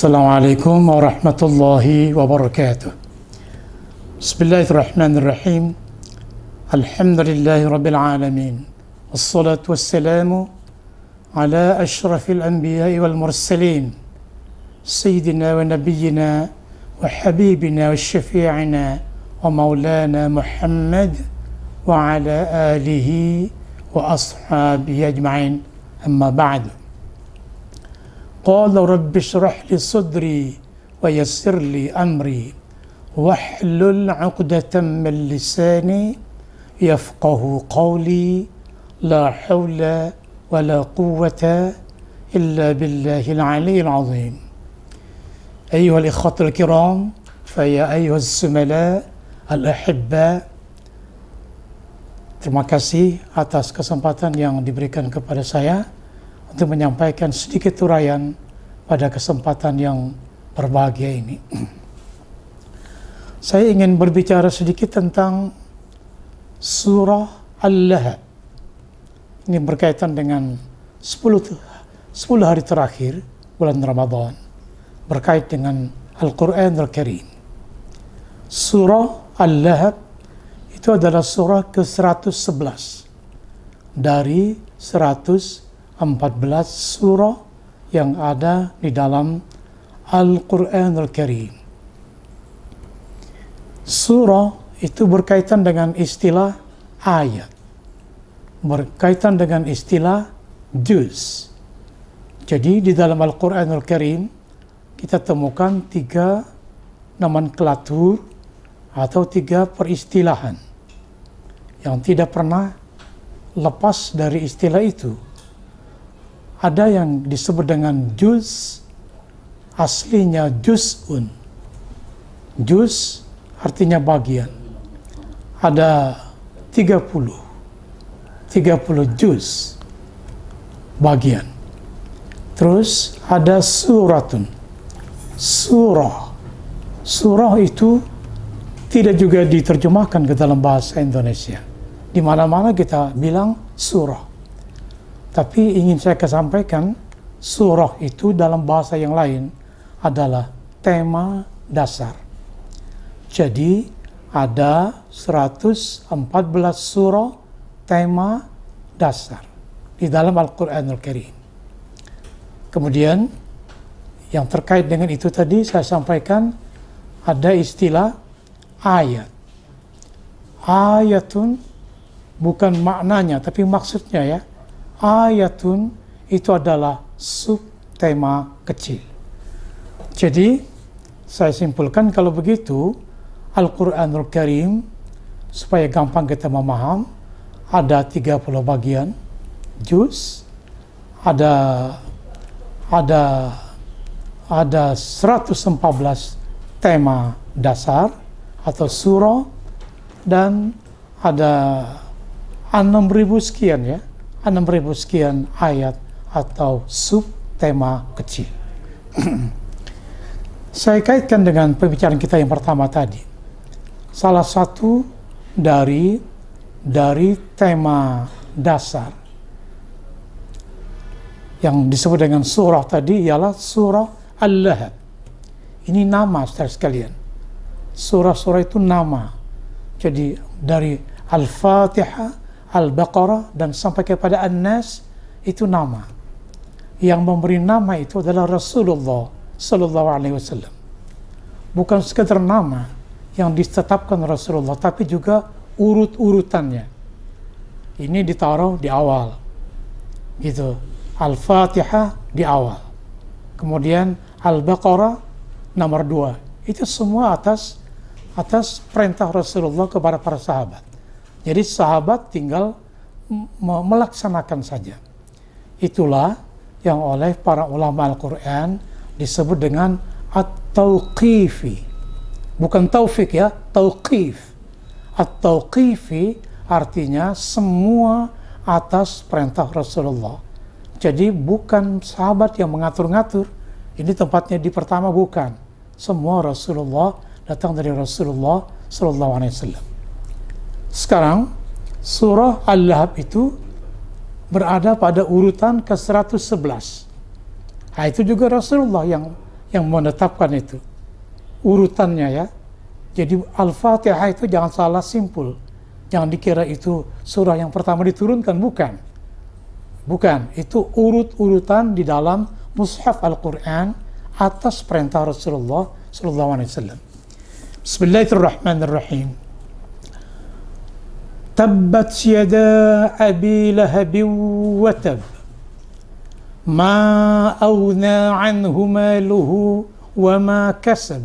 السلام عليكم ورحمة الله وبركاته بسم الله الرحمن الرحيم الحمد لله رب العالمين والصلاة والسلام على أشرف الأنبياء والمرسلين سيدنا ونبينا وحبيبنا وشفيعنا ومولانا محمد وعلى آله وأصحابه أجمعين أما بعد قال رب اشرح لي صدري ويسر لي أمري واحلل عقدة من لساني يفقه قولي لا حول ولا قوة إلا بالله العلي العظيم أيها الإخوة الكرام فيا أيها الزملاء الأحباء Terima kasih atas kesempatan yang diberikan kepada saya. untuk menyampaikan sedikit uraian pada kesempatan yang berbahagia ini. Saya ingin berbicara sedikit tentang surah Al-Lahab. Ini berkaitan dengan 10, hari terakhir bulan Ramadan berkait dengan Al-Quran Al-Karim. Surah Al-Lahab itu adalah surah ke-111 dari 14 surah yang ada di dalam al Qur'an Al Karim. Surah itu berkaitan dengan istilah ayat, berkaitan dengan istilah juz. Jadi di dalam al Qur'an Al Karim kita temukan tiga naman nomenklatur atau tiga peristilahan yang tidak pernah lepas dari istilah itu ada yang disebut dengan jus, aslinya jus un, jus artinya bagian ada 30 30 jus bagian terus ada suratun surah surah itu tidak juga diterjemahkan ke dalam bahasa Indonesia di mana-mana kita bilang surah tapi ingin saya kesampaikan, surah itu dalam bahasa yang lain adalah tema dasar. Jadi ada 114 surah tema dasar di dalam al quran al Karim. Kemudian yang terkait dengan itu tadi saya sampaikan ada istilah ayat. Ayatun bukan maknanya tapi maksudnya ya ayatun itu adalah subtema kecil. Jadi, saya simpulkan kalau begitu, Al-Quranul Karim, supaya gampang kita memaham, ada 30 bagian, juz, ada ada ada 114 tema dasar atau surah dan ada 6000 sekian ya 6000 sekian ayat atau subtema kecil. Saya kaitkan dengan pembicaraan kita yang pertama tadi. Salah satu dari dari tema dasar yang disebut dengan surah tadi ialah surah Al-Lahab. Ini nama saudara sekalian. Surah-surah itu nama. Jadi dari Al-Fatihah Al-Baqarah dan sampai kepada An-Nas itu nama. Yang memberi nama itu adalah Rasulullah Sallallahu Alaihi Wasallam. Bukan sekedar nama yang ditetapkan Rasulullah, tapi juga urut-urutannya. Ini ditaruh di awal. Gitu. Al-Fatihah di awal. Kemudian Al-Baqarah nomor dua. Itu semua atas atas perintah Rasulullah kepada para sahabat. Jadi sahabat tinggal melaksanakan saja. Itulah yang oleh para ulama Al-Quran disebut dengan at tawqifi Bukan taufik ya, tauqif. at tawqifi artinya semua atas perintah Rasulullah. Jadi bukan sahabat yang mengatur-ngatur. Ini tempatnya di pertama bukan. Semua Rasulullah datang dari Rasulullah Sallallahu Alaihi Wasallam. Sekarang, surah Al-Lahab itu berada pada urutan ke-111. Nah, itu juga Rasulullah yang yang menetapkan itu. Urutannya ya. Jadi Al-Fatihah itu jangan salah simpul. Jangan dikira itu surah yang pertama diturunkan, bukan. Bukan, itu urut-urutan di dalam mushaf Al-Quran atas perintah Rasulullah SAW. Bismillahirrahmanirrahim. تبت يدا أبي لهب وتب ما أغنى عنه ماله وما كسب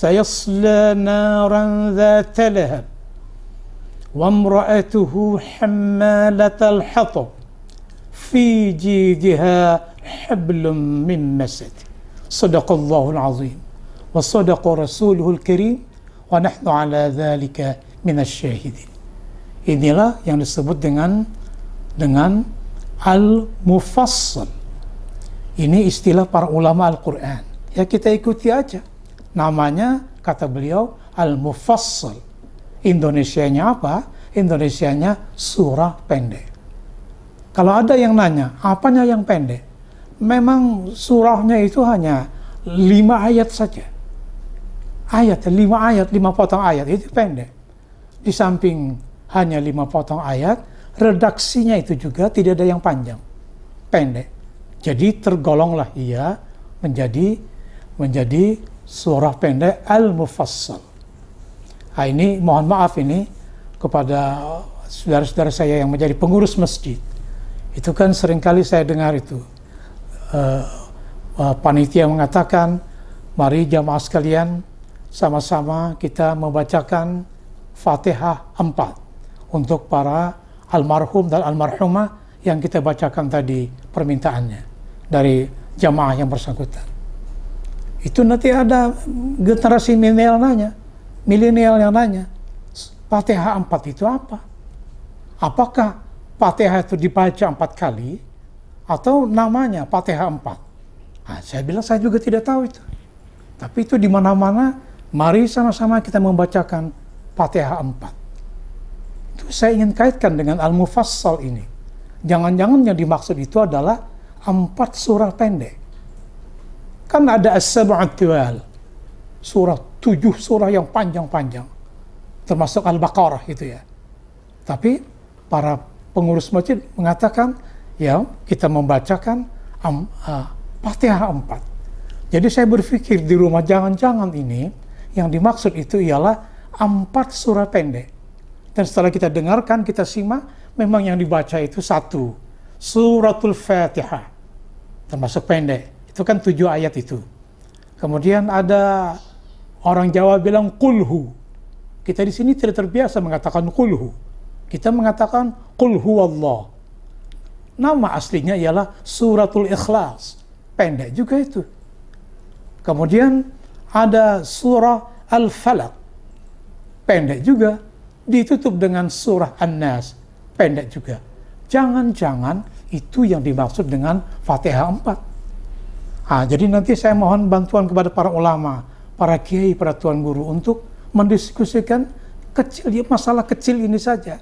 سيصلى نارا ذات لهب وامرأته حمالة الحطب في جيدها حبل من مسد صدق الله العظيم وصدق رسوله الكريم ونحن على ذلك من الشاهدين Inilah yang disebut dengan dengan al-mufassal. Ini istilah para ulama Al-Qur'an. Ya kita ikuti aja. Namanya kata beliau al-mufassal. Indonesianya apa? Indonesianya surah pendek. Kalau ada yang nanya, apanya yang pendek? Memang surahnya itu hanya lima ayat saja. Ayat, lima ayat, lima potong ayat, itu pendek. Di samping hanya lima potong ayat, redaksinya itu juga tidak ada yang panjang, pendek. Jadi tergolonglah ia menjadi menjadi surah pendek al-mufassal. Nah, ini mohon maaf ini kepada saudara-saudara saya yang menjadi pengurus masjid. Itu kan seringkali saya dengar itu. Uh, uh, panitia mengatakan, mari jamaah sekalian sama-sama kita membacakan Fatihah 4 untuk para almarhum dan almarhumah yang kita bacakan tadi permintaannya dari jamaah yang bersangkutan. Itu nanti ada generasi milenial nanya, milenial yang nanya, Fatihah 4 itu apa? Apakah Fatihah itu dibaca empat kali atau namanya Fatihah 4? Nah, saya bilang saya juga tidak tahu itu. Tapi itu di mana-mana, mari sama-sama kita membacakan Fatihah 4 saya ingin kaitkan dengan Al-Mufassal ini. Jangan-jangan yang dimaksud itu adalah empat surah pendek. Kan ada As-Sab'atiwal, surah tujuh surah yang panjang-panjang, termasuk Al-Baqarah itu ya. Tapi para pengurus masjid mengatakan, ya kita membacakan um, uh, Fatihah empat. Jadi saya berpikir di rumah jangan-jangan ini yang dimaksud itu ialah empat surah pendek dan setelah kita dengarkan, kita simak, memang yang dibaca itu satu, suratul fatihah, termasuk pendek. Itu kan tujuh ayat itu. Kemudian ada orang Jawa bilang kulhu. Kita di sini tidak terbiasa mengatakan kulhu. Kita mengatakan kulhu Allah. Nama aslinya ialah suratul ikhlas. Pendek juga itu. Kemudian ada surah al-falaq. Pendek juga ditutup dengan surah An-Nas, pendek juga. Jangan-jangan itu yang dimaksud dengan Fatihah 4. Nah, jadi nanti saya mohon bantuan kepada para ulama, para kiai, para tuan guru untuk mendiskusikan kecil ya, masalah kecil ini saja.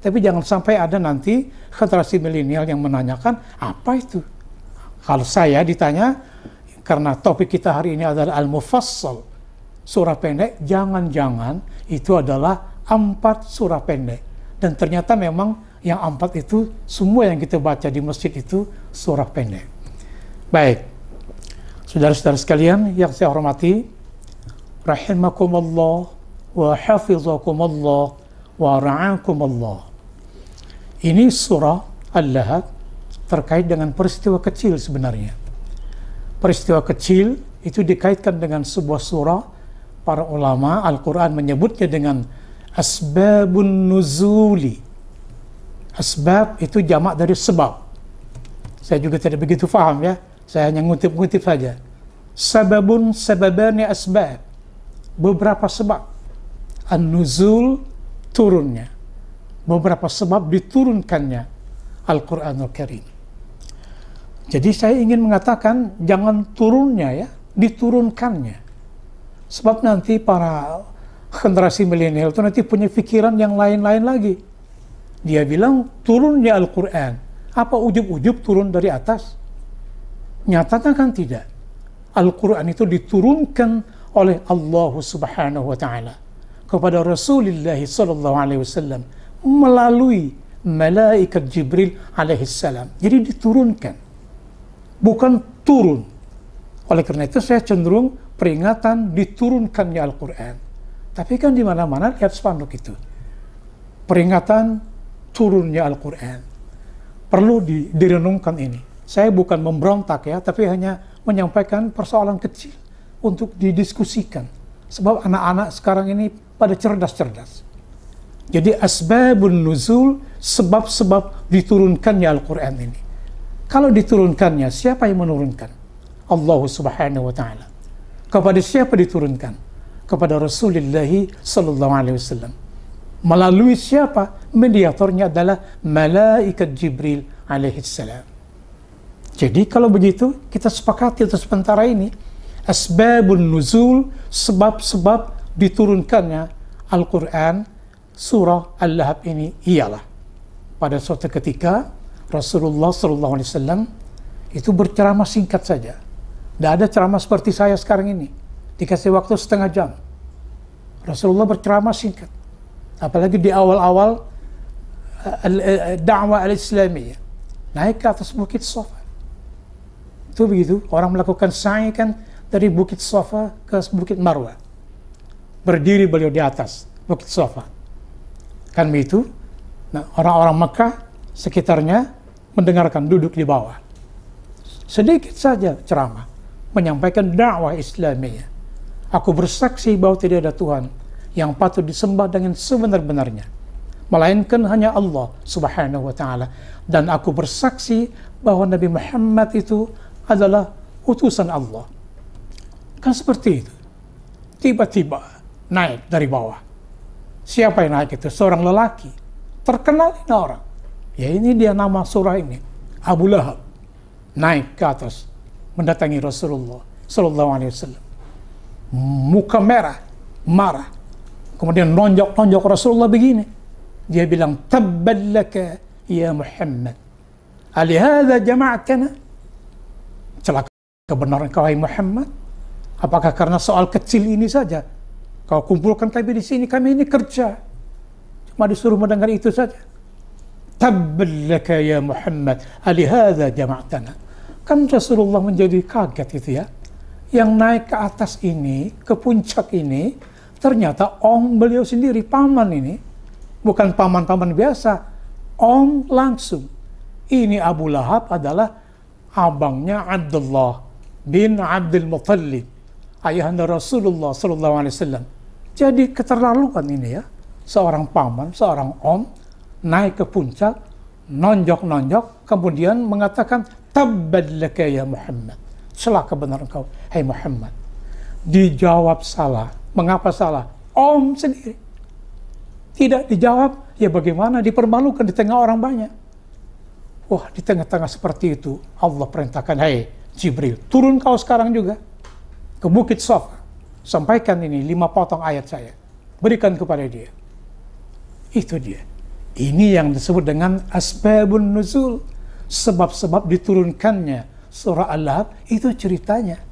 Tapi jangan sampai ada nanti generasi milenial yang menanyakan apa itu. Kalau saya ditanya, karena topik kita hari ini adalah al-mufassal, surah pendek, jangan-jangan itu adalah empat surah pendek. Dan ternyata memang yang empat itu semua yang kita baca di masjid itu surah pendek. Baik, saudara-saudara sekalian yang saya hormati, rahimakumullah wa hafizakumullah wa ra'akumullah. Ini surah al lahad terkait dengan peristiwa kecil sebenarnya. Peristiwa kecil itu dikaitkan dengan sebuah surah para ulama Al-Quran menyebutnya dengan asbabun nuzuli asbab itu jamak dari sebab saya juga tidak begitu faham ya saya hanya ngutip-ngutip saja sababun sababani asbab beberapa sebab an-nuzul turunnya beberapa sebab diturunkannya Al-Quranul Karim jadi saya ingin mengatakan jangan turunnya ya diturunkannya sebab nanti para generasi milenial itu nanti punya pikiran yang lain-lain lagi. Dia bilang turunnya Al-Quran. Apa ujub-ujub turun dari atas? Nyatanya kan tidak. Al-Quran itu diturunkan oleh Allah Subhanahu wa taala kepada Rasulullah sallallahu alaihi wasallam melalui malaikat Jibril alaihissalam. Jadi diturunkan. Bukan turun. Oleh karena itu saya cenderung peringatan diturunkannya Al-Qur'an tapi kan di mana-mana lihat spanduk itu. Peringatan turunnya Al-Quran. Perlu di, direnungkan ini. Saya bukan memberontak ya, tapi hanya menyampaikan persoalan kecil untuk didiskusikan. Sebab anak-anak sekarang ini pada cerdas-cerdas. Jadi asbabun nuzul, sebab-sebab diturunkannya Al-Quran ini. Kalau diturunkannya, siapa yang menurunkan? Allah subhanahu wa ta'ala. Kepada siapa diturunkan? kepada Rasulullah sallallahu alaihi wasallam. Melalui siapa? Mediatornya adalah malaikat Jibril alaihi salam. Jadi kalau begitu kita sepakati untuk sementara ini asbabun nuzul sebab-sebab diturunkannya Al-Qur'an surah Al-Lahab ini ialah pada suatu ketika Rasulullah sallallahu alaihi wasallam itu berceramah singkat saja. Tidak ada ceramah seperti saya sekarang ini dikasih waktu setengah jam. Rasulullah berceramah singkat. Apalagi di awal-awal eh, eh, eh, dakwah al-islamiyah. Naik ke atas bukit Sofa. Itu begitu. Orang melakukan sa'i kan dari bukit Sofa ke bukit Marwah. Berdiri beliau di atas bukit Sofa. Kan begitu. nah, orang-orang Mekah sekitarnya mendengarkan duduk di bawah. Sedikit saja ceramah menyampaikan dakwah Islamiyah. Aku bersaksi bahwa tidak ada Tuhan yang patut disembah dengan sebenar-benarnya. Melainkan hanya Allah subhanahu wa ta'ala. Dan aku bersaksi bahwa Nabi Muhammad itu adalah utusan Allah. Kan seperti itu. Tiba-tiba naik dari bawah. Siapa yang naik itu? Seorang lelaki. Terkenal ini orang. Ya ini dia nama surah ini. Abu Lahab. Naik ke atas. Mendatangi Rasulullah Sallallahu Alaihi Wasallam muka merah, marah. Kemudian nonjok-nonjok Rasulullah begini. Dia bilang, Tabballaka ya Muhammad. Alihada jama'atana. Celaka kebenaran kau, hai Muhammad. Apakah karena soal kecil ini saja? Kau kumpulkan kami di sini, kami ini kerja. Cuma disuruh mendengar itu saja. Tabballaka ya Muhammad. Alihada jama'atana. Kan Rasulullah menjadi kaget itu ya yang naik ke atas ini, ke puncak ini, ternyata Om beliau sendiri, paman ini, bukan paman-paman biasa, Om langsung. Ini Abu Lahab adalah abangnya Abdullah bin Abdul Muttalib, ayahanda Rasulullah SAW. Jadi keterlaluan ini ya, seorang paman, seorang om naik ke puncak, nonjok-nonjok, kemudian mengatakan Tabbad ya Muhammad celaka benar kau, hai hey Muhammad. Dijawab salah. Mengapa salah? Om sendiri. Tidak dijawab, ya bagaimana dipermalukan di tengah orang banyak. Wah, di tengah-tengah seperti itu, Allah perintahkan, hai hey, Jibril, turun kau sekarang juga ke Bukit Sofa. Sampaikan ini lima potong ayat saya. Berikan kepada dia. Itu dia. Ini yang disebut dengan asbabun nuzul. Sebab-sebab diturunkannya surah Al-Lahab itu ceritanya.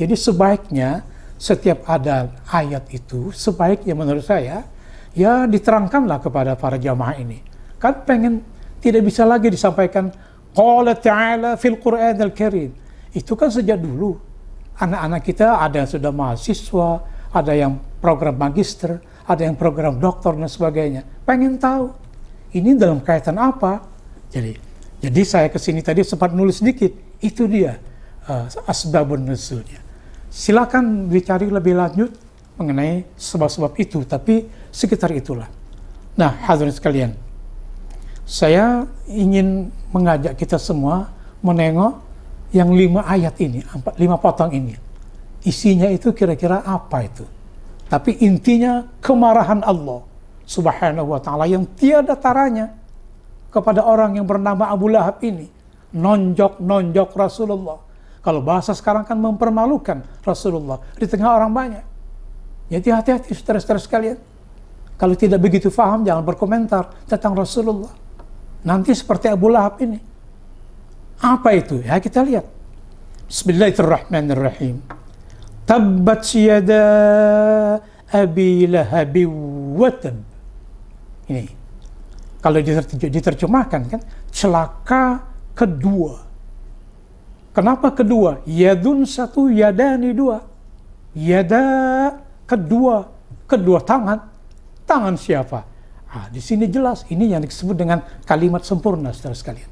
Jadi sebaiknya setiap ada ayat itu sebaiknya menurut saya ya diterangkanlah kepada para jamaah ini. Kan pengen tidak bisa lagi disampaikan qala ta'ala fil Qur'an al-Karim. Itu kan sejak dulu anak-anak kita ada yang sudah mahasiswa, ada yang program magister, ada yang program doktor dan sebagainya. Pengen tahu ini dalam kaitan apa? Jadi jadi saya ke sini tadi sempat nulis sedikit. Itu dia uh, asbabun nuzulnya. Silakan dicari lebih lanjut mengenai sebab-sebab itu, tapi sekitar itulah. Nah, hadirin sekalian, saya ingin mengajak kita semua menengok yang lima ayat ini, empat lima potong ini. Isinya itu kira-kira apa itu? Tapi intinya kemarahan Allah subhanahu wa ta'ala yang tiada taranya kepada orang yang bernama Abu Lahab ini nonjok-nonjok Rasulullah. Kalau bahasa sekarang kan mempermalukan Rasulullah di tengah orang banyak. Jadi hati-hati saudara-saudara sekalian. Kalau tidak begitu paham, jangan berkomentar tentang Rasulullah. Nanti seperti Abu Lahab ini. Apa itu? Ya kita lihat. Bismillahirrahmanirrahim. Tabbat yada abi lahabi watab. Ini. Kalau diterjemahkan kan, celaka kedua. Kenapa kedua? Yadun satu, yadani dua. Yada kedua, kedua tangan. Tangan siapa? Ah, di sini jelas, ini yang disebut dengan kalimat sempurna, saudara sekalian.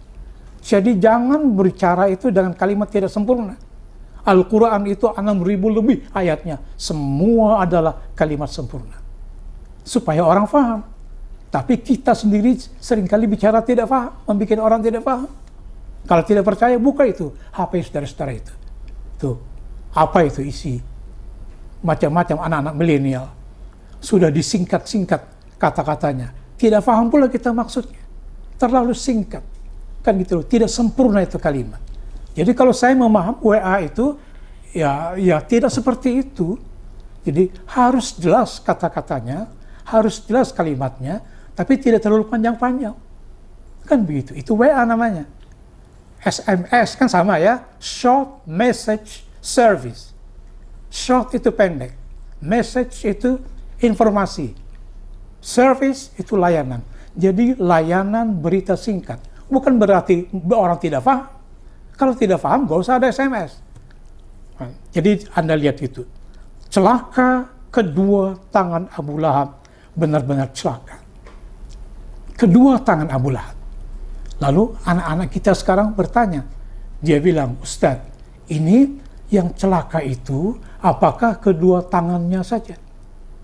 Jadi jangan berbicara itu dengan kalimat tidak sempurna. Al-Quran itu 6.000 lebih ayatnya. Semua adalah kalimat sempurna. Supaya orang faham. Tapi kita sendiri seringkali bicara tidak faham, membuat orang tidak faham. Kalau tidak percaya, buka itu HP saudara-saudara itu. Tuh, apa itu isi? Macam-macam anak-anak milenial. Sudah disingkat-singkat kata-katanya. Tidak paham pula kita maksudnya. Terlalu singkat. Kan gitu loh, tidak sempurna itu kalimat. Jadi kalau saya memaham WA itu, ya, ya tidak seperti itu. Jadi harus jelas kata-katanya, harus jelas kalimatnya, tapi tidak terlalu panjang-panjang. Kan begitu, itu WA namanya. SMS kan sama ya, short message service. Short itu pendek, message itu informasi, service itu layanan. Jadi layanan berita singkat. Bukan berarti orang tidak paham. Kalau tidak paham, gak usah ada SMS. Nah, jadi Anda lihat itu. Celaka kedua tangan Abu Lahab benar-benar celaka. Kedua tangan Abu Lahab. Lalu anak-anak kita sekarang bertanya, dia bilang, Ustadz, ini yang celaka itu apakah kedua tangannya saja?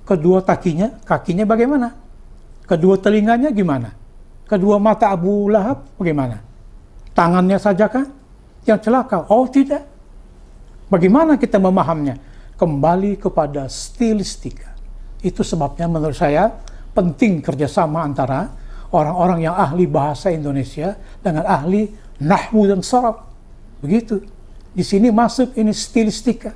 Kedua kakinya, kakinya bagaimana? Kedua telinganya gimana? Kedua mata Abu Lahab bagaimana? Tangannya saja sajakah yang celaka? Oh tidak. Bagaimana kita memahamnya? Kembali kepada stilistika. Itu sebabnya menurut saya penting kerjasama antara orang-orang yang ahli bahasa Indonesia dengan ahli nahwu dan sarab. Begitu. Di sini masuk ini stilistika.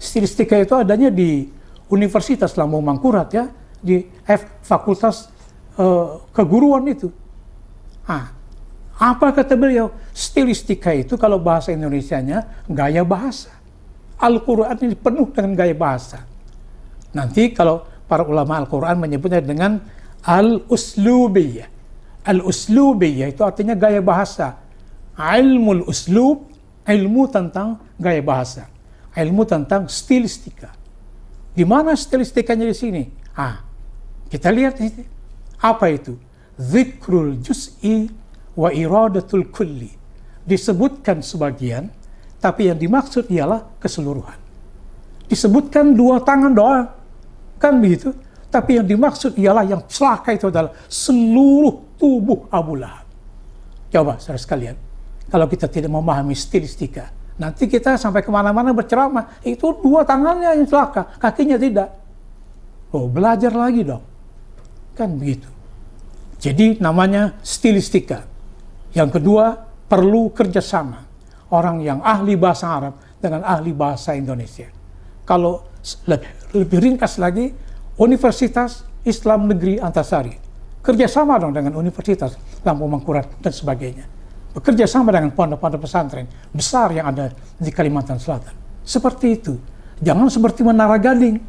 Stilistika itu adanya di Universitas Lamongan Mangkurat ya, di F Fakultas uh, Keguruan itu. Ah, apa kata beliau? Stilistika itu kalau bahasa Indonesianya gaya bahasa. Al-Quran ini penuh dengan gaya bahasa. Nanti kalau para ulama Al-Quran menyebutnya dengan al-uslubiyah al-uslubi, itu artinya gaya bahasa. al uslub, ilmu tentang gaya bahasa. Ilmu tentang stilistika. Di mana stilistikanya di sini? Ah, kita lihat ini. Apa itu? Zikrul juz'i wa iradatul kulli. Disebutkan sebagian, tapi yang dimaksud ialah keseluruhan. Disebutkan dua tangan doa. Kan begitu? Tapi yang dimaksud ialah yang celaka itu adalah seluruh tubuh Abu Lahab. Coba saudara sekalian, kalau kita tidak memahami stilistika, nanti kita sampai kemana-mana berceramah, itu dua tangannya yang celaka, kakinya tidak. Oh, belajar lagi dong. Kan begitu. Jadi namanya stilistika. Yang kedua, perlu kerjasama. Orang yang ahli bahasa Arab dengan ahli bahasa Indonesia. Kalau lebih, lebih ringkas lagi, Universitas Islam Negeri Antasari Kerjasama dong dengan universitas, Lampung Mangkurat, dan sebagainya. Bekerja sama dengan pondok-pondok pesantren besar yang ada di Kalimantan Selatan. Seperti itu. Jangan seperti menara gading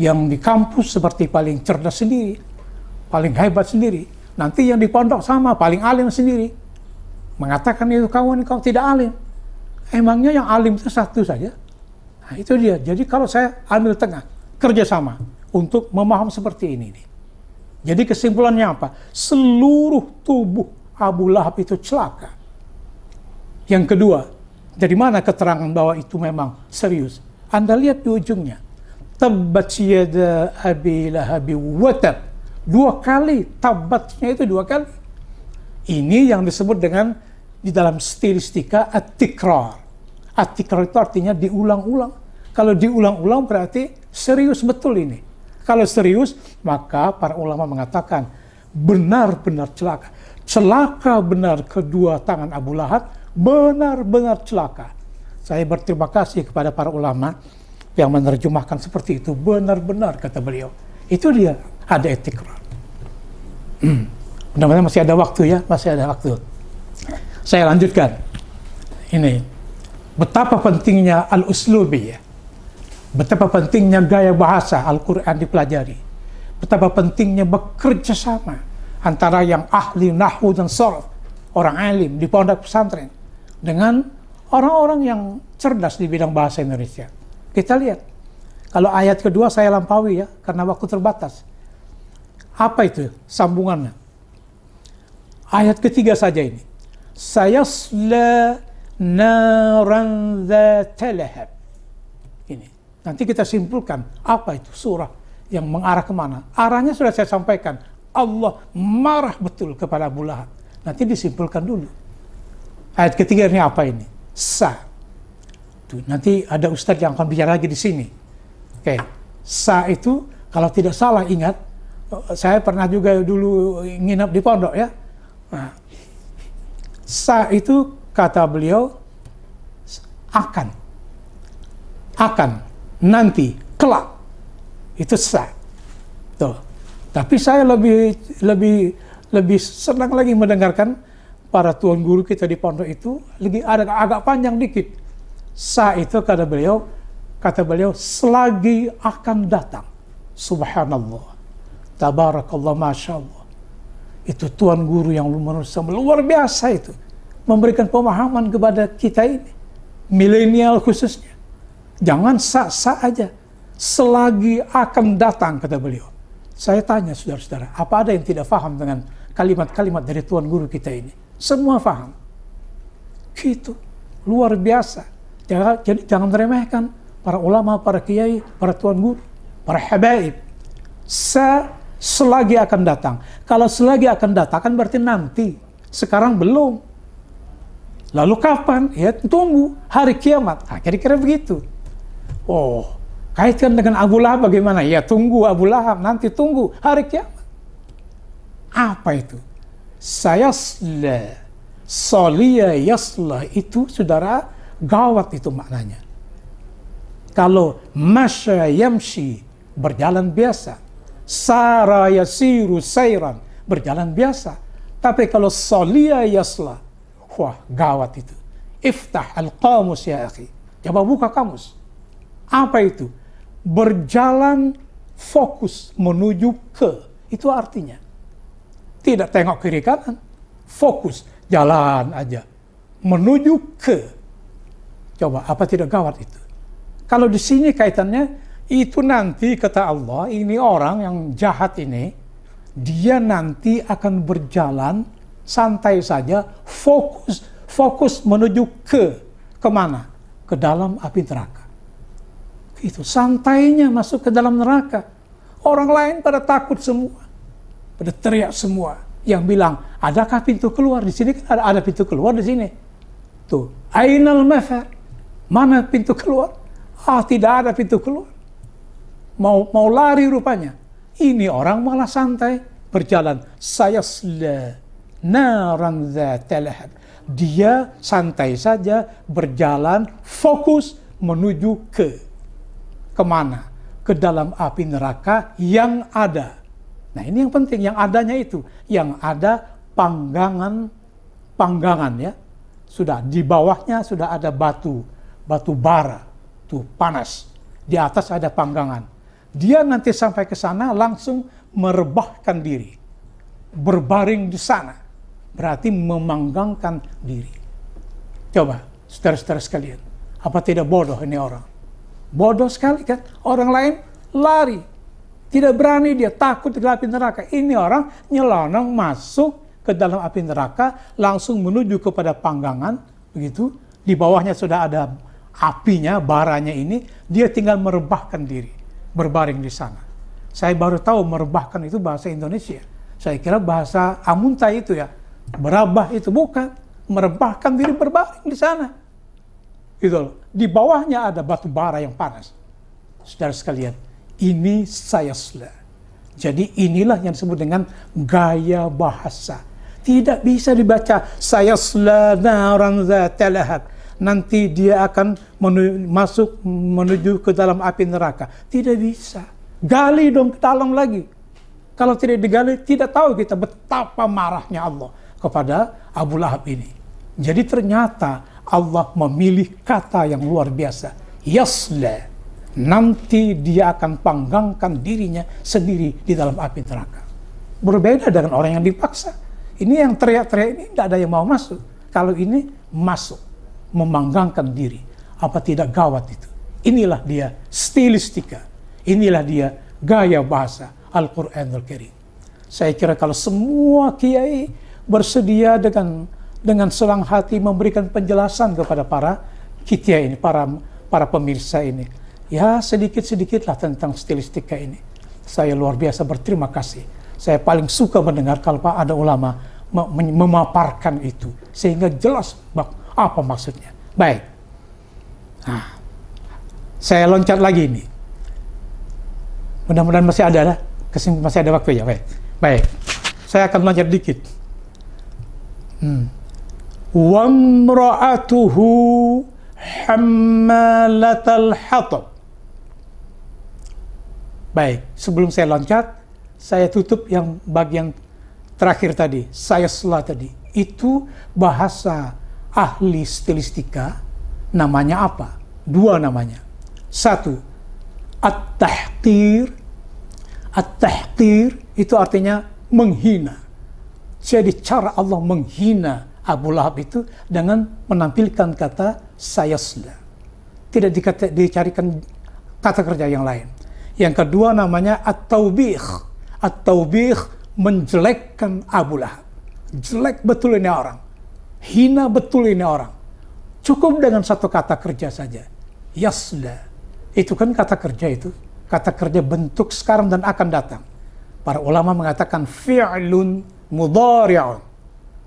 yang di kampus seperti paling cerdas sendiri, paling hebat sendiri. Nanti yang di pondok sama, paling alim sendiri. Mengatakan itu kawan kau tidak alim. Emangnya yang alim itu satu saja? Nah, itu dia. Jadi kalau saya ambil tengah, kerjasama untuk memaham seperti ini. Nih. Jadi kesimpulannya apa? Seluruh tubuh Abu Lahab itu celaka. Yang kedua, dari mana keterangan bahwa itu memang serius? Anda lihat di ujungnya. Tabat yada abi lahabi watab. Dua kali, tabatnya itu dua kali. Ini yang disebut dengan di dalam stilistika atikrar. Atikrar itu artinya diulang-ulang. Kalau diulang-ulang berarti serius betul ini. Kalau serius, maka para ulama mengatakan benar-benar celaka. Celaka benar kedua tangan Abu Lahab, benar-benar celaka. Saya berterima kasih kepada para ulama yang menerjemahkan seperti itu. Benar-benar, kata beliau. Itu dia, ada etik. Benar-benar hmm. masih ada waktu ya, masih ada waktu. Saya lanjutkan. Ini, betapa pentingnya al-uslubi ya Betapa pentingnya gaya bahasa Al-Quran dipelajari. Betapa pentingnya bekerja sama antara yang ahli nahu dan sorf, orang alim di pondok pesantren, dengan orang-orang yang cerdas di bidang bahasa Indonesia. Kita lihat, kalau ayat kedua saya lampaui ya, karena waktu terbatas. Apa itu sambungannya? Ayat ketiga saja ini. Sayasla naran Nanti kita simpulkan apa itu surah yang mengarah kemana. Arahnya sudah saya sampaikan. Allah marah betul kepada Abu Lahab. Nanti disimpulkan dulu. Ayat ketiga ini apa ini? Sa. Tuh, nanti ada ustadz yang akan bicara lagi di sini. Oke. Okay. Sa itu kalau tidak salah ingat, eh, saya pernah juga dulu nginap di pondok ya. Nah, sa itu kata beliau akan. Akan nanti kelak itu sah. Tuh. Tapi saya lebih lebih lebih senang lagi mendengarkan para tuan guru kita di pondok itu lagi ada agak panjang dikit. Sah itu kata beliau kata beliau selagi akan datang. Subhanallah. Tabarakallah Masya Allah. Itu tuan Guru yang menurut saya luar biasa itu. Memberikan pemahaman kepada kita ini. Milenial khususnya. Jangan sa-sa aja. Selagi akan datang, kata beliau. Saya tanya saudara-saudara, apa ada yang tidak faham dengan kalimat-kalimat dari tuan Guru kita ini? Semua faham. Gitu. Luar biasa. Jangan, jadi jangan meremehkan para ulama, para kiai, para tuan Guru, para habaib. Se selagi akan datang. Kalau selagi akan datang, kan berarti nanti. Sekarang belum. Lalu kapan? Ya tunggu hari kiamat. Akhirnya kira begitu. Oh, kaitkan dengan Abu Lahab bagaimana? Ya tunggu Abu Lahab, nanti tunggu hari kiamat. Apa itu? Sayasla. Solia yasla itu saudara gawat itu maknanya. Kalau masya yamshi berjalan biasa. Sara yasiru sairan berjalan biasa. Tapi kalau solia yasla, wah gawat itu. Iftah al-qamus ya akhi. Coba buka kamus. Apa itu? Berjalan fokus menuju ke. Itu artinya. Tidak tengok kiri kanan. Fokus. Jalan aja. Menuju ke. Coba, apa tidak gawat itu? Kalau di sini kaitannya, itu nanti kata Allah, ini orang yang jahat ini, dia nanti akan berjalan santai saja, fokus fokus menuju ke kemana? Ke dalam api neraka. Itu santainya masuk ke dalam neraka. Orang lain pada takut semua. Pada teriak semua. Yang bilang, adakah pintu keluar? Di sini kan ada, ada pintu keluar di sini. Tuh, Ainal Mafar. Mana pintu keluar? Ah, tidak ada pintu keluar. Mau mau lari rupanya. Ini orang malah santai. Berjalan. Saya naran Dia santai saja berjalan fokus menuju ke kemana? Ke dalam api neraka yang ada. Nah ini yang penting, yang adanya itu. Yang ada panggangan, panggangan ya. Sudah, di bawahnya sudah ada batu, batu bara, tuh panas. Di atas ada panggangan. Dia nanti sampai ke sana langsung merebahkan diri. Berbaring di sana. Berarti memanggangkan diri. Coba, saudara-saudara sekalian. Apa tidak bodoh ini orang? Bodoh sekali kan? Orang lain lari. Tidak berani dia, takut di api neraka. Ini orang nyelonong masuk ke dalam api neraka, langsung menuju kepada panggangan, begitu. Di bawahnya sudah ada apinya, baranya ini, dia tinggal merebahkan diri, berbaring di sana. Saya baru tahu merebahkan itu bahasa Indonesia. Saya kira bahasa amuntai itu ya, berabah itu bukan, merebahkan diri berbaring di sana itu Di bawahnya ada batu bara yang panas. Saudara sekalian, ini saya sudah. Jadi inilah yang disebut dengan gaya bahasa. Tidak bisa dibaca saya orang telahat. Nanti dia akan menuju, masuk menuju ke dalam api neraka. Tidak bisa. Gali dong ke dalam lagi. Kalau tidak digali, tidak tahu kita betapa marahnya Allah kepada Abu Lahab ini. Jadi ternyata Allah memilih kata yang luar biasa. Yasla. Nanti dia akan panggangkan dirinya sendiri di dalam api neraka. Berbeda dengan orang yang dipaksa. Ini yang teriak-teriak ini tidak ada yang mau masuk. Kalau ini masuk, memanggangkan diri. Apa tidak gawat itu? Inilah dia stilistika. Inilah dia gaya bahasa Al-Quranul Al Karim. Saya kira kalau semua kiai bersedia dengan dengan selang hati memberikan penjelasan kepada para kitia ini, para para pemirsa ini. Ya sedikit-sedikitlah tentang stilistika ini. Saya luar biasa berterima kasih. Saya paling suka mendengar kalau pak ada ulama memaparkan itu sehingga jelas apa maksudnya. Baik. Nah, saya loncat lagi ini. Mudah-mudahan masih ada, lah. masih ada waktu ya. Baik. Baik. Saya akan loncat dikit. Hmm. وامرأته حمالة الحطب Baik, sebelum saya loncat, saya tutup yang bagian terakhir tadi, saya selah tadi. Itu bahasa ahli stilistika namanya apa? Dua namanya. Satu, at-tahqir. At-tahqir itu artinya menghina. Jadi cara Allah menghina Abu Lahab itu dengan menampilkan kata sayasla. Tidak dikata, dicarikan kata kerja yang lain. Yang kedua namanya at-taubih. At-taubih menjelekkan Abu Lahab. Jelek betul ini orang. Hina betul ini orang. Cukup dengan satu kata kerja saja. Yasla. Itu kan kata kerja itu. Kata kerja bentuk sekarang dan akan datang. Para ulama mengatakan fi'lun mudhari'un.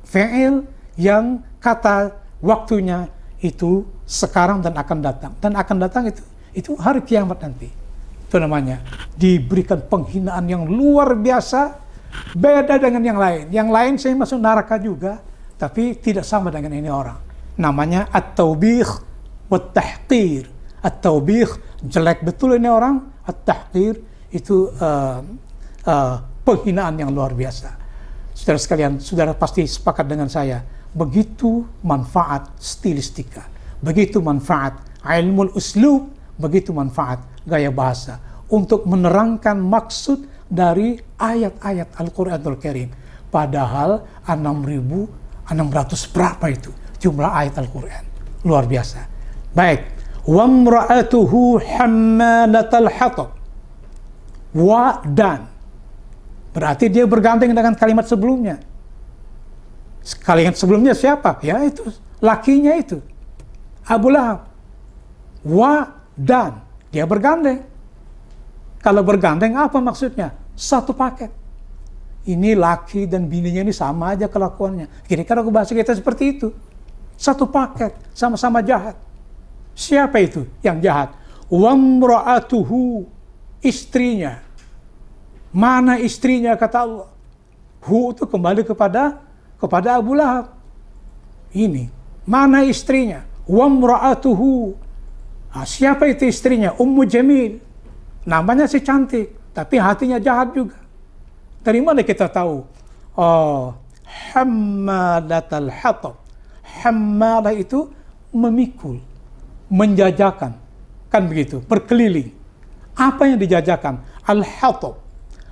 Fi'il yang kata waktunya itu sekarang dan akan datang dan akan datang itu itu hari kiamat nanti itu namanya diberikan penghinaan yang luar biasa beda dengan yang lain yang lain saya masuk neraka juga tapi tidak sama dengan ini orang namanya at-taubih wat tahqir at-taubih jelek betul ini orang at-tahqir itu uh, uh, penghinaan yang luar biasa saudara sekalian saudara pasti sepakat dengan saya begitu manfaat stilistika, begitu manfaat ilmu uslub, begitu manfaat gaya bahasa untuk menerangkan maksud dari ayat-ayat Al-Qur'anul Karim. Padahal 6.600 berapa itu jumlah ayat Al-Qur'an. Luar biasa. Baik. Wa mra'atuhu hammalatal hatab. Wa dan berarti dia bergandeng dengan kalimat sebelumnya Sekalian sebelumnya siapa? Ya itu, lakinya itu. Abu Lahab. Wa dan. Dia bergandeng. Kalau bergandeng apa maksudnya? Satu paket. Ini laki dan bininya ini sama aja kelakuannya. Kira-kira aku bahasa kita seperti itu. Satu paket, sama-sama jahat. Siapa itu yang jahat? Wamra'atuhu, istrinya. Mana istrinya kata Allah? Hu itu kembali kepada kepada Abu Lahab. Ini, mana istrinya? Wamra'atuhu. Nah, siapa itu istrinya? Ummu Jamil. Namanya si cantik, tapi hatinya jahat juga. Dari mana kita tahu? Oh, al hatab. Hammadah itu memikul, menjajakan. Kan begitu, berkeliling. Apa yang dijajakan? Al-hatab.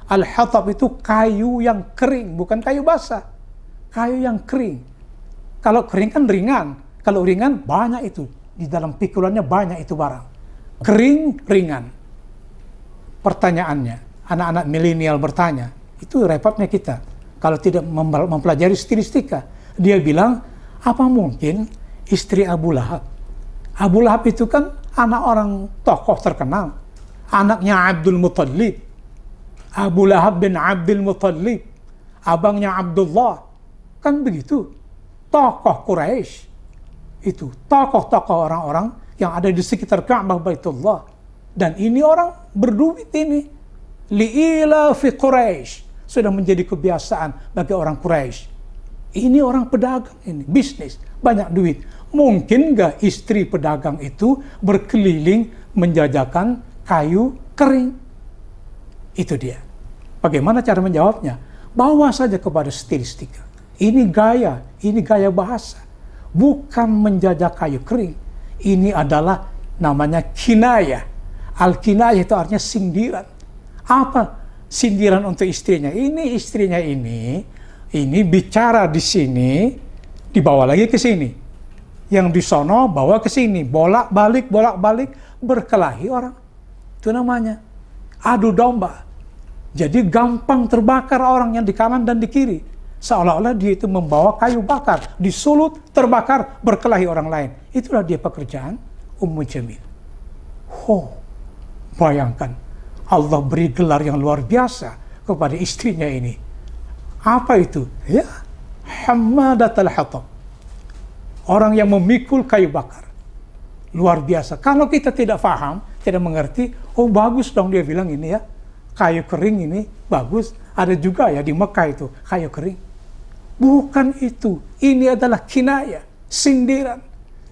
Al-hatab itu kayu yang kering, bukan kayu basah kayu yang kering. Kalau kering kan ringan, kalau ringan banyak itu. Di dalam pikulannya banyak itu barang. Kering, ringan. Pertanyaannya, anak-anak milenial bertanya, itu repotnya kita. Kalau tidak mempelajari stilistika. Dia bilang, apa mungkin istri Abu Lahab? Abu Lahab itu kan anak orang tokoh terkenal. Anaknya Abdul Muttalib. Abu Lahab bin Abdul Muttalib abangnya Abdullah, Kan begitu. Tokoh Quraisy itu tokoh-tokoh orang-orang yang ada di sekitar Ka'bah Baitullah. Dan ini orang berduit ini. Li'ila fi Quraisy sudah menjadi kebiasaan bagi orang Quraisy. Ini orang pedagang ini, bisnis, banyak duit. Mungkin gak istri pedagang itu berkeliling menjajakan kayu kering? Itu dia. Bagaimana cara menjawabnya? Bawa saja kepada stilistika. Ini gaya, ini gaya bahasa. Bukan menjajah kayu kering. Ini adalah namanya kinaya, Al-kinayah itu artinya sindiran. Apa sindiran untuk istrinya? Ini istrinya ini, ini bicara di sini, dibawa lagi ke sini. Yang di sono bawa ke sini, bolak-balik, bolak-balik, berkelahi orang. Itu namanya adu domba. Jadi gampang terbakar orang yang di kanan dan di kiri Seolah-olah dia itu membawa kayu bakar, disulut, terbakar, berkelahi orang lain. Itulah dia pekerjaan Ummu Jamil. Oh, bayangkan Allah beri gelar yang luar biasa kepada istrinya ini. Apa itu? Ya, Hamadat al-Hatab. Orang yang memikul kayu bakar. Luar biasa. Kalau kita tidak faham tidak mengerti, oh bagus dong dia bilang ini ya. Kayu kering ini bagus, ada juga ya di Mekah itu kayu kering. Bukan itu. Ini adalah kinaya, sindiran.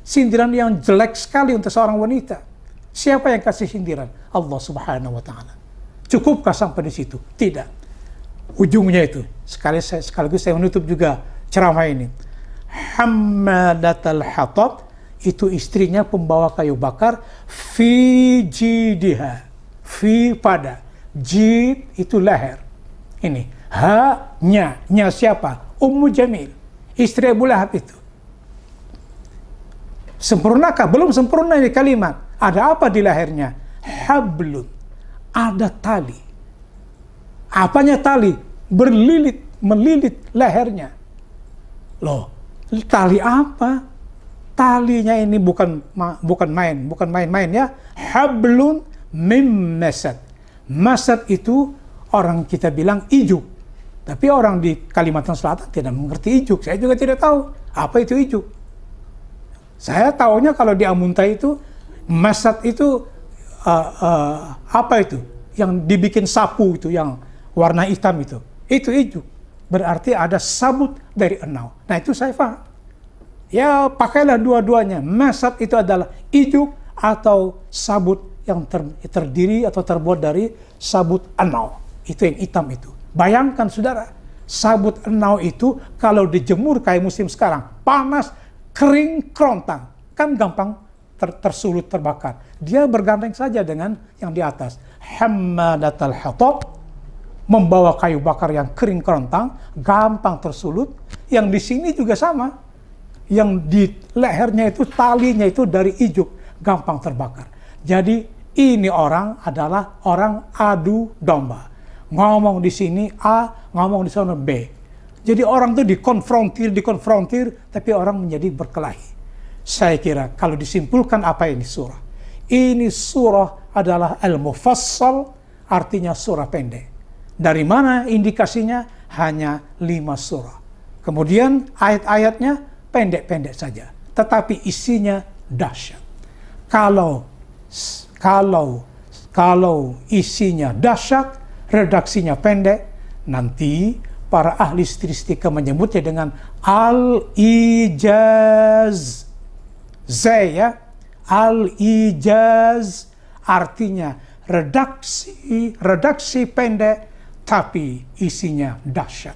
Sindiran yang jelek sekali untuk seorang wanita. Siapa yang kasih sindiran? Allah Subhanahu wa taala. Cukupkah sampai di situ? Tidak. Ujungnya itu. Sekali saya, sekaligus saya menutup juga ceramah ini. Hammadatul hatab itu istrinya pembawa kayu bakar fi jidiha. Fi pada jid itu leher. Ini ha nya nya siapa? Ummu Jamil, istri Abu Lahab itu. Sempurnakah? Belum sempurna ini kalimat. Ada apa di lahirnya? Hablun. Ada tali. Apanya tali? Berlilit, melilit lehernya. Loh, tali apa? Talinya ini bukan bukan main, bukan main-main ya. Hablun mim masad. Masad itu orang kita bilang ijuk tapi orang di Kalimantan Selatan tidak mengerti ijuk. Saya juga tidak tahu apa itu ijuk. Saya tahunya kalau di Amuntai itu masat itu uh, uh, apa itu yang dibikin sapu itu yang warna hitam itu. Itu ijuk. Berarti ada sabut dari enau. Nah itu saya faham. Ya pakailah dua-duanya. Masat itu adalah ijuk atau sabut yang ter, terdiri atau terbuat dari sabut enau. Itu yang hitam itu. Bayangkan saudara, sabut enau itu kalau dijemur kayak musim sekarang, panas, kering, kerontang. Kan gampang ter tersulut terbakar. Dia bergandeng saja dengan yang di atas. Hammadatal hatab membawa kayu bakar yang kering kerontang, gampang tersulut. Yang di sini juga sama. Yang di lehernya itu talinya itu dari ijuk, gampang terbakar. Jadi ini orang adalah orang adu domba ngomong di sini A, ngomong di sana B. Jadi orang tuh dikonfrontir, dikonfrontir, tapi orang menjadi berkelahi. Saya kira kalau disimpulkan apa ini surah? Ini surah adalah al-mufassal, artinya surah pendek. Dari mana indikasinya? Hanya lima surah. Kemudian ayat-ayatnya pendek-pendek saja. Tetapi isinya dahsyat. Kalau, kalau, kalau isinya dahsyat, redaksinya pendek, nanti para ahli stilistika menyebutnya dengan al-ijaz. Z ya, al-ijaz artinya redaksi redaksi pendek tapi isinya dahsyat.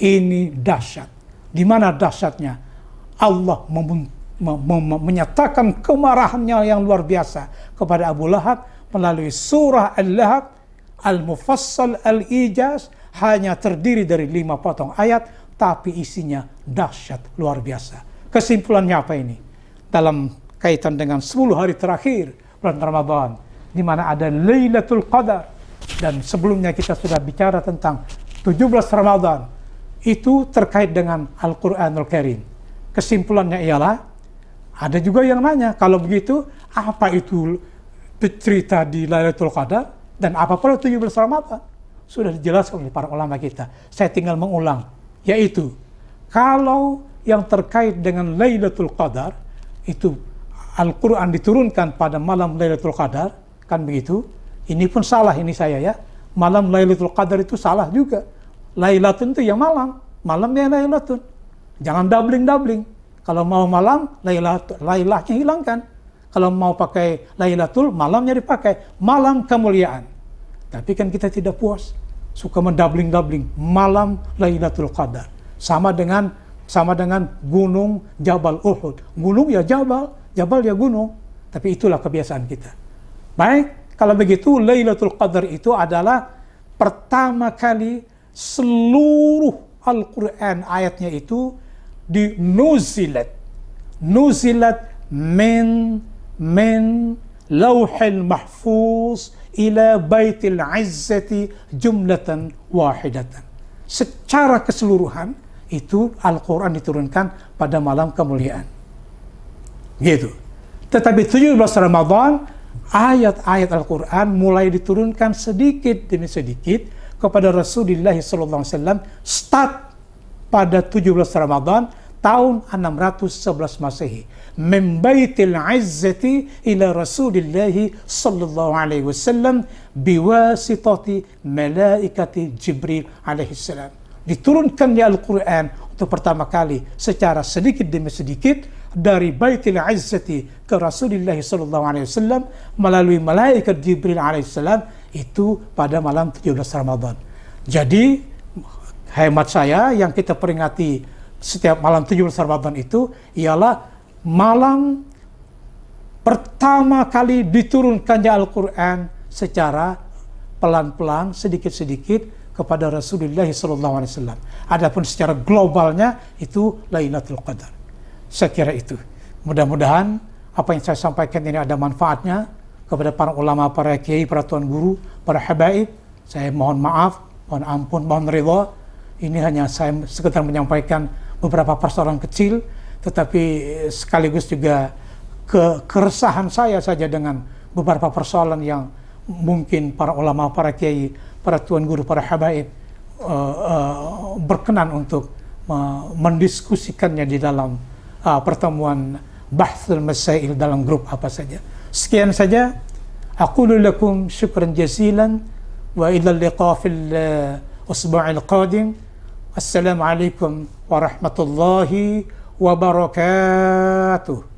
Ini dahsyat. Di mana dahsyatnya? Allah menyatakan kemarahannya yang luar biasa kepada Abu Lahab melalui surah Al-Lahab Al-Mufassal Al-Ijaz hanya terdiri dari lima potong ayat, tapi isinya dahsyat, luar biasa. Kesimpulannya apa ini? Dalam kaitan dengan 10 hari terakhir bulan Ramadan, di mana ada Lailatul Qadar, dan sebelumnya kita sudah bicara tentang 17 Ramadan, itu terkait dengan Al-Quranul Karim. Kesimpulannya ialah, ada juga yang nanya, kalau begitu, apa itu cerita di Lailatul Qadar? Dan apa perlu 17 Ramadan? Ah, sudah dijelaskan oleh para ulama kita. Saya tinggal mengulang. Yaitu, kalau yang terkait dengan Laylatul Qadar, itu Al-Quran diturunkan pada malam Laylatul Qadar, kan begitu. Ini pun salah ini saya ya. Malam Laylatul Qadar itu salah juga. Laylatun itu yang malam. Malamnya Lailatun. Jangan doubling-doubling. Kalau mau malam, Lailah, Lailahnya hilangkan kalau mau pakai Lailatul, malamnya dipakai. Malam kemuliaan. Tapi kan kita tidak puas. Suka mendabling-dabling Malam Lailatul Qadar. Sama dengan sama dengan gunung Jabal Uhud. Gunung ya Jabal, Jabal ya gunung. Tapi itulah kebiasaan kita. Baik, kalau begitu Lailatul Qadar itu adalah pertama kali seluruh Al-Quran ayatnya itu di dinuzilat. Nuzilat min من لوح المحفوظ ila baitil izzati jumlatan wahidatan. Secara keseluruhan itu Al-Quran diturunkan pada malam kemuliaan. Gitu. Tetapi 17 Ramadan ayat-ayat Al-Quran mulai diturunkan sedikit demi sedikit kepada Rasulullah SAW start pada 17 Ramadan tahun 611 Masehi min baitil izzati ila rasulillahi sallallahu alaihi wasallam biwasitati malaikat Jibril alaihi salam. Diturunkannya Al-Quran untuk pertama kali secara sedikit demi sedikit dari Baitul Izzati ke Rasulullah sallallahu alaihi wasallam melalui malaikat Jibril alaihi salam itu pada malam 17 Ramadan. Jadi hemat saya yang kita peringati setiap malam 17 Ramadan itu ialah malam pertama kali diturunkannya Al-Quran secara pelan-pelan, sedikit-sedikit kepada Rasulullah SAW. Adapun secara globalnya itu Lailatul Qadar. Saya kira itu. Mudah-mudahan apa yang saya sampaikan ini ada manfaatnya kepada para ulama, para kiai, para tuan guru, para habaib. Saya mohon maaf, mohon ampun, mohon ridho. Ini hanya saya sekedar menyampaikan beberapa persoalan kecil tetapi eh, sekaligus juga ke keresahan saya saja dengan beberapa persoalan yang mungkin para ulama, para kiai, para tuan guru, para habaib uh, uh, berkenan untuk uh, mendiskusikannya di dalam uh, pertemuan bahsul masail dalam grup apa saja. Sekian saja. Aku lakum syukran jazilan wa ila liqa fil usbu'il qadim. Assalamualaikum warahmatullahi wabarakatuh. Wabarakatuh.